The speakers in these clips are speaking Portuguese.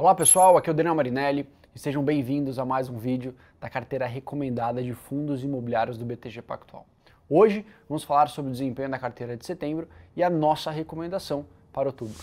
Olá pessoal, aqui é o Daniel Marinelli e sejam bem-vindos a mais um vídeo da carteira recomendada de fundos imobiliários do BTG Pactual. Hoje vamos falar sobre o desempenho da carteira de setembro e a nossa recomendação para outubro.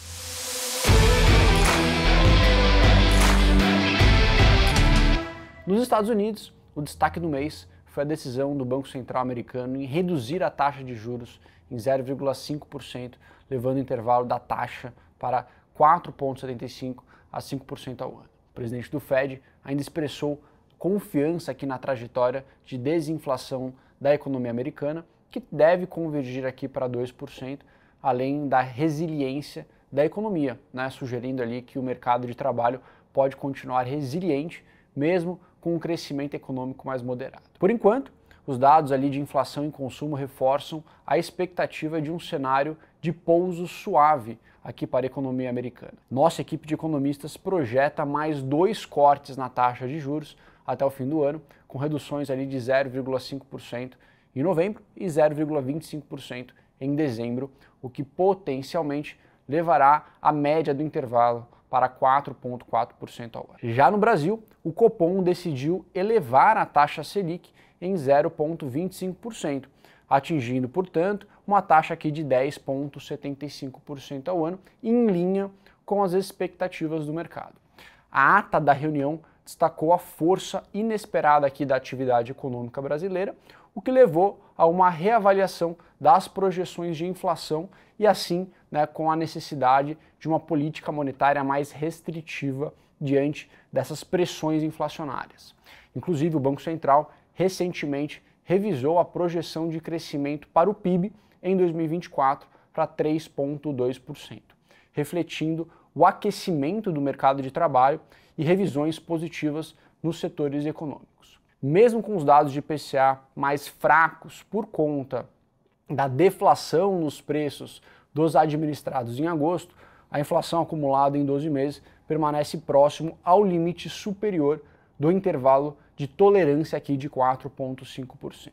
Nos Estados Unidos, o destaque do mês foi a decisão do Banco Central americano em reduzir a taxa de juros em 0,5%, levando o intervalo da taxa para 4,75% a 5% ao ano. O presidente do Fed ainda expressou confiança aqui na trajetória de desinflação da economia americana, que deve convergir aqui para 2%, além da resiliência da economia, né? sugerindo ali que o mercado de trabalho pode continuar resiliente, mesmo com um crescimento econômico mais moderado. Por enquanto, os dados ali de inflação e consumo reforçam a expectativa de um cenário de pouso suave aqui para a economia americana. Nossa equipe de economistas projeta mais dois cortes na taxa de juros até o fim do ano, com reduções ali de 0,5% em novembro e 0,25% em dezembro, o que potencialmente levará a média do intervalo para 4,4% ao ano. Já no Brasil, o Copom decidiu elevar a taxa Selic em 0,25%, atingindo, portanto, uma taxa aqui de 10,75% ao ano, em linha com as expectativas do mercado. A ata da reunião destacou a força inesperada aqui da atividade econômica brasileira, o que levou a uma reavaliação das projeções de inflação e assim, né, com a necessidade de uma política monetária mais restritiva diante dessas pressões inflacionárias. Inclusive, o Banco Central recentemente revisou a projeção de crescimento para o PIB em 2024 para 3.2% refletindo o aquecimento do mercado de trabalho e revisões positivas nos setores econômicos. Mesmo com os dados de IPCA mais fracos por conta da deflação nos preços dos administrados em agosto, a inflação acumulada em 12 meses permanece próximo ao limite superior do intervalo de tolerância aqui de 4,5%.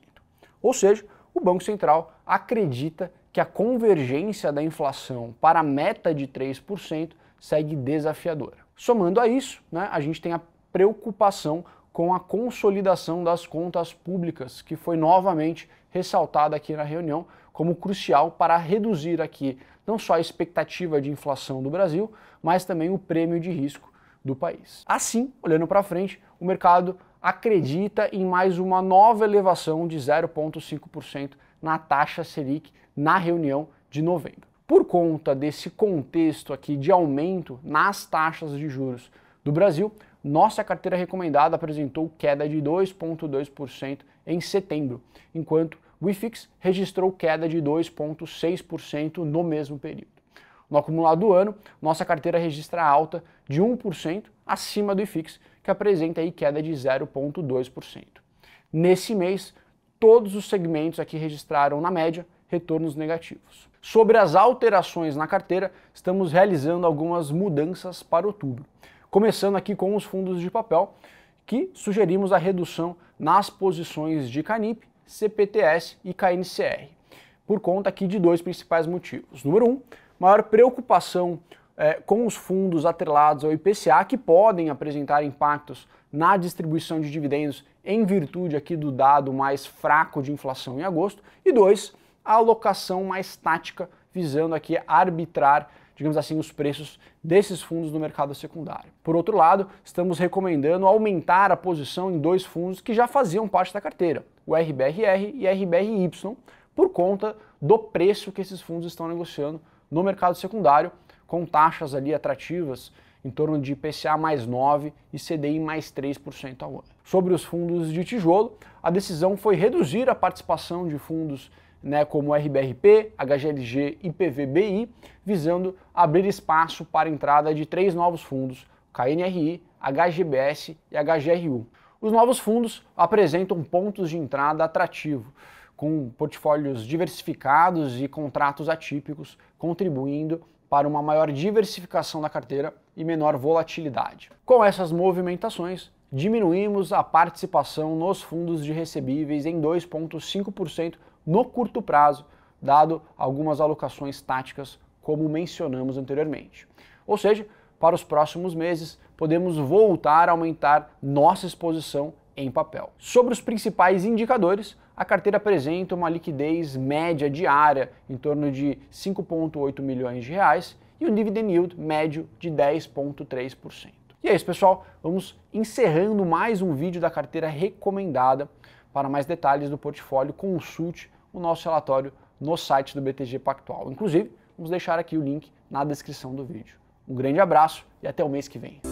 Ou seja, o Banco Central acredita que a convergência da inflação para a meta de 3% segue desafiadora. Somando a isso, né, a gente tem a preocupação com a consolidação das contas públicas, que foi novamente ressaltada aqui na reunião como crucial para reduzir aqui não só a expectativa de inflação do Brasil, mas também o prêmio de risco do país. Assim, olhando para frente, o mercado acredita em mais uma nova elevação de 0,5% na taxa Selic na reunião de novembro. Por conta desse contexto aqui de aumento nas taxas de juros do Brasil, nossa carteira recomendada apresentou queda de 2,2% em setembro, enquanto o IFIX registrou queda de 2,6% no mesmo período. No acumulado do ano, nossa carteira registra alta de 1% acima do IFIX, que apresenta aí queda de 0,2%. Nesse mês, todos os segmentos aqui registraram, na média, retornos negativos. Sobre as alterações na carteira, estamos realizando algumas mudanças para outubro. Começando aqui com os fundos de papel, que sugerimos a redução nas posições de Canip, CPTS e KNCR, por conta aqui de dois principais motivos. Número um, maior preocupação é, com os fundos atrelados ao IPCA que podem apresentar impactos na distribuição de dividendos em virtude aqui do dado mais fraco de inflação em agosto. E dois, a alocação mais tática, visando aqui arbitrar digamos assim, os preços desses fundos no mercado secundário. Por outro lado, estamos recomendando aumentar a posição em dois fundos que já faziam parte da carteira, o RBRR e RBRY, por conta do preço que esses fundos estão negociando no mercado secundário com taxas ali atrativas em torno de IPCA mais 9 e CDI mais 3% ao ano. Sobre os fundos de tijolo, a decisão foi reduzir a participação de fundos né, como RBRP, HGLG e PVBI, visando abrir espaço para a entrada de três novos fundos, KNRI, HGBS e HGRU. Os novos fundos apresentam pontos de entrada atrativo, com portfólios diversificados e contratos atípicos, contribuindo para uma maior diversificação da carteira e menor volatilidade. Com essas movimentações, diminuímos a participação nos fundos de recebíveis em 2,5% no curto prazo, dado algumas alocações táticas, como mencionamos anteriormente. Ou seja, para os próximos meses, podemos voltar a aumentar nossa exposição em papel. Sobre os principais indicadores, a carteira apresenta uma liquidez média diária em torno de 5,8 milhões de reais e um dividend yield médio de 10,3%. E é isso, pessoal. Vamos encerrando mais um vídeo da carteira recomendada. Para mais detalhes do portfólio, consulte o nosso relatório no site do BTG Pactual. Inclusive, vamos deixar aqui o link na descrição do vídeo. Um grande abraço e até o mês que vem.